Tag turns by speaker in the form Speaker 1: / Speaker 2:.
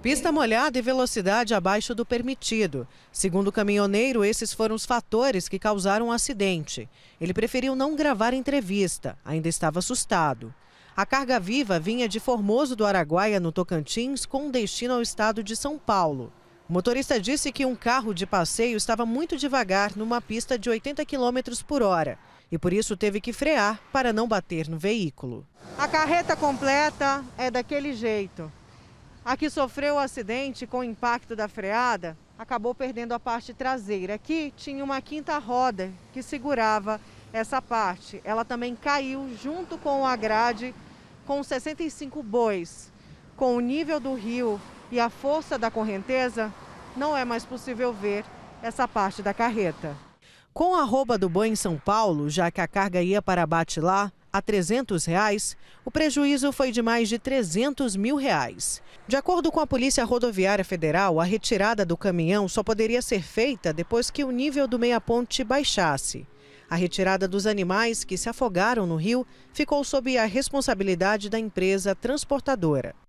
Speaker 1: Pista molhada e velocidade abaixo do permitido. Segundo o caminhoneiro, esses foram os fatores que causaram o um acidente. Ele preferiu não gravar entrevista, ainda estava assustado. A carga viva vinha de Formoso do Araguaia, no Tocantins, com destino ao estado de São Paulo. O motorista disse que um carro de passeio estava muito devagar numa pista de 80 km por hora e por isso teve que frear para não bater no veículo. A carreta completa é daquele jeito. A que sofreu o acidente com o impacto da freada acabou perdendo a parte traseira. Aqui tinha uma quinta roda que segurava essa parte. Ela também caiu junto com a grade com 65 bois. Com o nível do rio e a força da correnteza, não é mais possível ver essa parte da carreta. Com a rouba do boi em São Paulo, já que a carga ia para Batilá, a 300 reais, o prejuízo foi de mais de 300 mil reais. De acordo com a Polícia Rodoviária Federal, a retirada do caminhão só poderia ser feita depois que o nível do meia-ponte baixasse. A retirada dos animais que se afogaram no rio ficou sob a responsabilidade da empresa transportadora.